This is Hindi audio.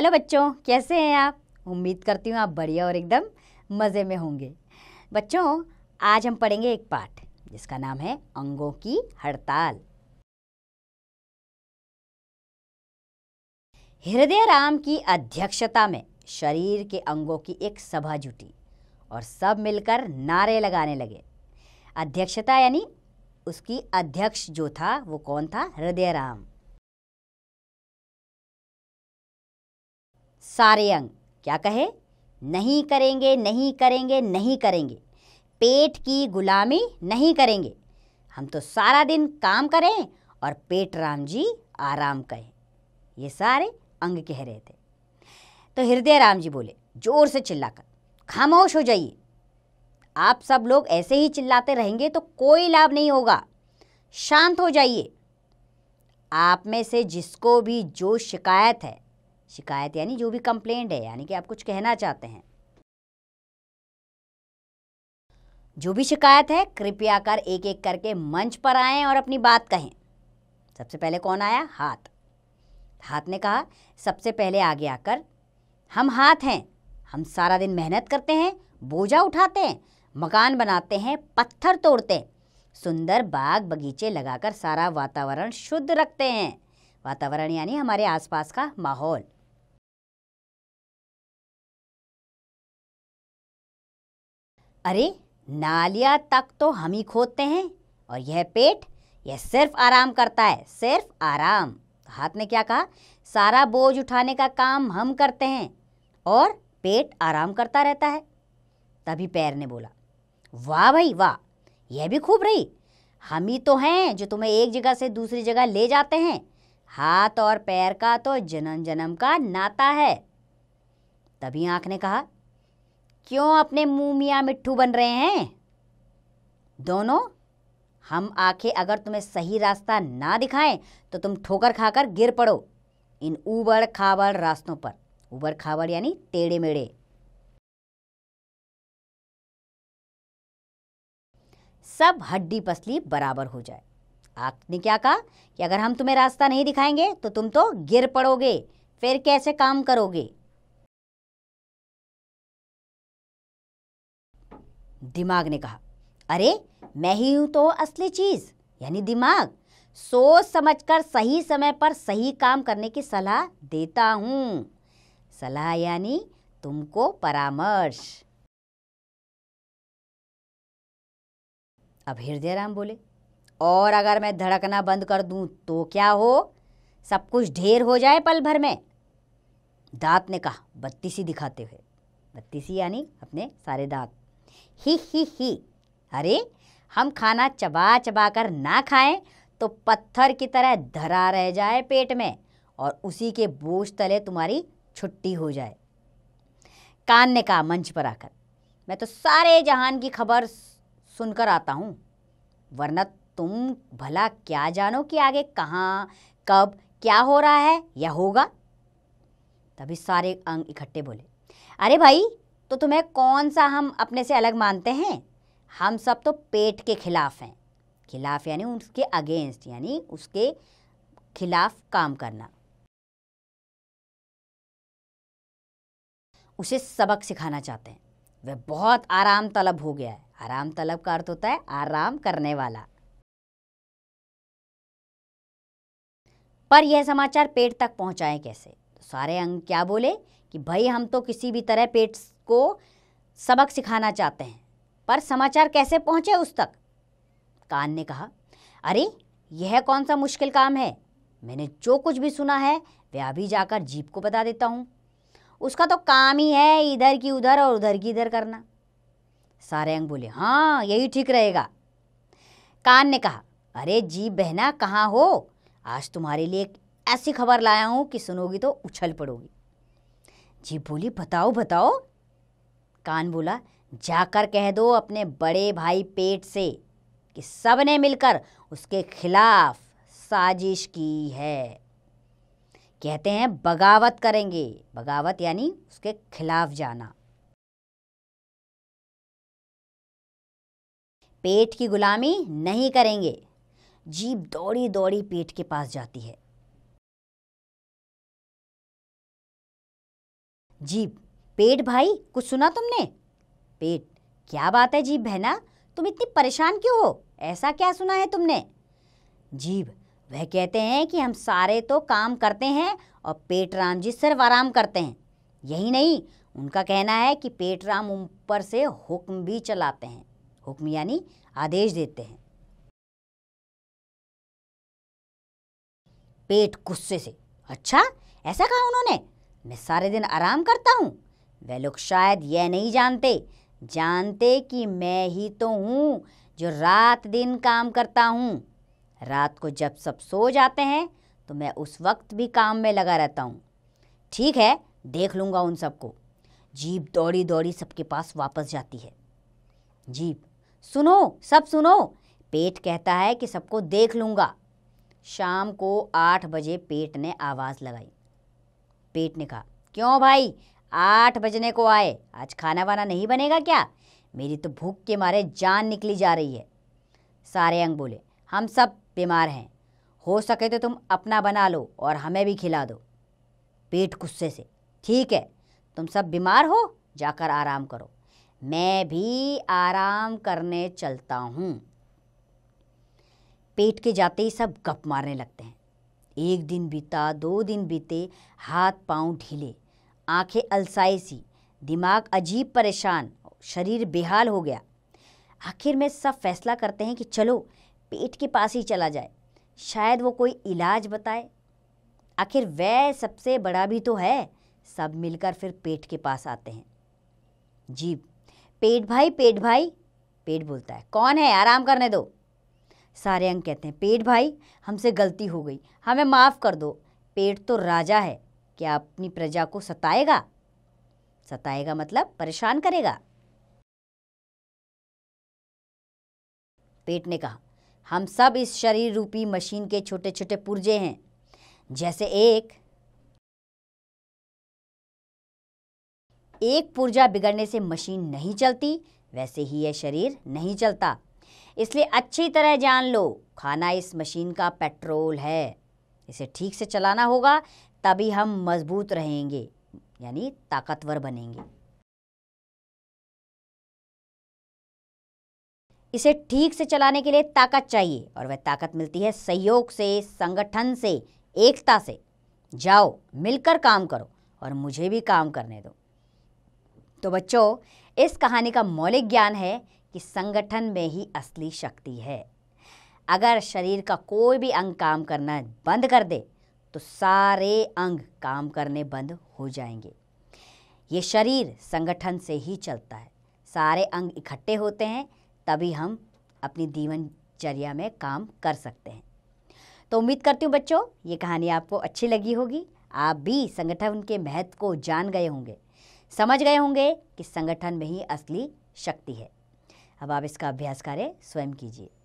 हेलो बच्चों कैसे हैं आप उम्मीद करती हूँ आप बढ़िया और एकदम मज़े में होंगे बच्चों आज हम पढ़ेंगे एक पाठ जिसका नाम है अंगों की हड़ताल हृदय राम की अध्यक्षता में शरीर के अंगों की एक सभा जुटी और सब मिलकर नारे लगाने लगे अध्यक्षता यानी उसकी अध्यक्ष जो था वो कौन था हृदय राम सारे अंग क्या कहे नहीं करेंगे नहीं करेंगे नहीं करेंगे पेट की गुलामी नहीं करेंगे हम तो सारा दिन काम करें और पेट राम जी आराम करें ये सारे अंग कह रहे थे तो हृदय राम जी बोले जोर से चिल्लाकर खामोश हो जाइए आप सब लोग ऐसे ही चिल्लाते रहेंगे तो कोई लाभ नहीं होगा शांत हो जाइए आप में से जिसको भी जो शिकायत है शिकायत यानी जो भी कंप्लेंट है यानी कि आप कुछ कहना चाहते हैं जो भी शिकायत है कृपया कर एक एक करके मंच पर आए और अपनी बात कहें सबसे पहले कौन आया हाथ हाथ ने कहा सबसे पहले आगे आकर हम हाथ हैं हम सारा दिन मेहनत करते हैं बोझा उठाते हैं मकान बनाते हैं पत्थर तोड़ते हैं सुंदर बाग बगीचे लगाकर सारा वातावरण शुद्ध रखते हैं वातावरण यानी हमारे आसपास का माहौल अरे नालिया तक तो हम ही खोदते हैं और यह पेट यह सिर्फ आराम करता है सिर्फ आराम हाथ ने क्या कहा सारा बोझ उठाने का काम हम करते हैं और पेट आराम करता रहता है तभी पैर ने बोला वाह भाई वाह यह भी खूब रही हम ही तो हैं जो तुम्हें एक जगह से दूसरी जगह ले जाते हैं हाथ और पैर का तो जन्म जन्म का नाता है तभी आँख ने कहा क्यों अपने मुंह मियाँ मिट्ठू बन रहे हैं दोनों हम आके अगर तुम्हें सही रास्ता ना दिखाएं तो तुम ठोकर खाकर गिर पड़ो इन उबड़ खाबड़ रास्तों पर उबड़ खाबड़ यानी टेढ़े मेढ़े सब हड्डी पसली बराबर हो जाए आपने क्या कहा कि अगर हम तुम्हें रास्ता नहीं दिखाएंगे तो तुम तो गिर पड़ोगे फिर कैसे काम करोगे दिमाग ने कहा अरे मैं ही हूं तो असली चीज यानी दिमाग सोच समझकर सही समय पर सही काम करने की सलाह देता हूँ सलाह यानी तुमको परामर्श अब हृदय राम बोले और अगर मैं धड़कना बंद कर दूं तो क्या हो सब कुछ ढेर हो जाए पल भर में दांत ने कहा बत्तीसी दिखाते हुए बत्तीसी यानी अपने सारे दांत ही ही ही अरे हम खाना चबा चबा कर ना खाएं तो पत्थर की तरह धरा रह जाए पेट में और उसी के बोझ तले तुम्हारी छुट्टी हो जाए कान ने कहा मंच पर आकर मैं तो सारे जहान की खबर सुनकर आता हूँ वरना तुम भला क्या जानो कि आगे कहाँ कब क्या हो रहा है या होगा तभी सारे अंग इकट्ठे बोले अरे भाई तो तुम्हें कौन सा हम अपने से अलग मानते हैं हम सब तो पेट के खिलाफ हैं खिलाफ यानी उसके अगेंस्ट यानी उसके खिलाफ काम करना उसे सबक सिखाना चाहते हैं वह बहुत आराम तलब हो गया है आराम तलब का अर्थ होता है आराम करने वाला पर यह समाचार पेट तक पहुंचाएं कैसे तो सारे अंग क्या बोले कि भाई हम तो किसी भी तरह पेट को सबक सिखाना चाहते हैं पर समाचार कैसे पहुंचे उस तक कान ने कहा अरे यह कौन सा मुश्किल काम है मैंने जो कुछ भी सुना है वह अभी जाकर जीप को बता देता हूँ उसका तो काम ही है इधर की उधर और उधर की इधर करना सारे अंग बोले हाँ यही ठीक रहेगा कान ने कहा अरे जीप बहना कहाँ हो आज तुम्हारे लिए एक ऐसी खबर लाया हूँ कि सुनोगी तो उछल पड़ोगी जीप बोली बताओ बताओ कान बोला जाकर कह दो अपने बड़े भाई पेट से कि सब ने मिलकर उसके खिलाफ साजिश की है कहते हैं बगावत करेंगे बगावत यानी उसके खिलाफ जाना पेट की गुलामी नहीं करेंगे जीप दौड़ी दौड़ी पेट के पास जाती है जीप पेट भाई कुछ सुना तुमने पेट क्या बात है जीभ बहना तुम इतनी परेशान क्यों हो ऐसा क्या सुना है तुमने जीभ वह कहते हैं कि हम सारे तो काम करते हैं और पेट राम जी सिर्फ आराम करते हैं यही नहीं उनका कहना है कि पेट राम ऊपर से हुक्म भी चलाते हैं हुक्म यानी आदेश देते हैं पेट गुस्से से अच्छा ऐसा कहा उन्होंने मैं सारे दिन आराम करता हूँ वे लोग शायद यह नहीं जानते जानते कि मैं ही तो हूँ जो रात दिन काम करता हूँ रात को जब सब सो जाते हैं तो मैं उस वक्त भी काम में लगा रहता हूँ ठीक है देख लूँगा उन सबको जीप दौड़ी दौड़ी सबके पास वापस जाती है जीप सुनो सब सुनो पेट कहता है कि सबको देख लूँगा शाम को आठ बजे पेट ने आवाज़ लगाई पेट ने कहा क्यों भाई आठ बजने को आए आज खाना वाना नहीं बनेगा क्या मेरी तो भूख के मारे जान निकली जा रही है सारे अंग बोले हम सब बीमार हैं हो सके तो तुम अपना बना लो और हमें भी खिला दो पेट गुस्से से ठीक है तुम सब बीमार हो जाकर आराम करो मैं भी आराम करने चलता हूँ पेट के जाते ही सब गप मारने लगते हैं एक दिन बीता दो दिन बीते हाथ पांव ढीले आंखें अलसाई सी दिमाग अजीब परेशान शरीर बेहाल हो गया आखिर में सब फैसला करते हैं कि चलो पेट के पास ही चला जाए शायद वो कोई इलाज बताए आखिर वह सबसे बड़ा भी तो है सब मिलकर फिर पेट के पास आते हैं जी पेट भाई पेट भाई पेट बोलता है कौन है आराम करने दो सारे अंग कहते हैं पेट भाई हमसे गलती हो गई हमें माफ़ कर दो पेट तो राजा है क्या अपनी प्रजा को सताएगा सताएगा मतलब परेशान करेगा पेट ने कहा हम सब इस शरीर रूपी मशीन के छोटे छोटे पुर्जे हैं जैसे एक एक पुर्जा बिगड़ने से मशीन नहीं चलती वैसे ही यह शरीर नहीं चलता इसलिए अच्छी तरह जान लो खाना इस मशीन का पेट्रोल है इसे ठीक से चलाना होगा तभी हम मजबूत रहेंगे यानी ताकतवर बनेंगे इसे ठीक से चलाने के लिए ताकत चाहिए और वह ताकत मिलती है सहयोग से संगठन से एकता से जाओ मिलकर काम करो और मुझे भी काम करने दो तो बच्चों इस कहानी का मौलिक ज्ञान है कि संगठन में ही असली शक्ति है अगर शरीर का कोई भी अंग काम करना बंद कर दे तो सारे अंग काम करने बंद हो जाएंगे ये शरीर संगठन से ही चलता है सारे अंग इकट्ठे होते हैं तभी हम अपनी जीवनचर्या में काम कर सकते हैं तो उम्मीद करती हूँ बच्चों ये कहानी आपको अच्छी लगी होगी आप भी संगठन के महत्व को जान गए होंगे समझ गए होंगे कि संगठन में ही असली शक्ति है अब आप इसका अभ्यास कार्य स्वयं कीजिए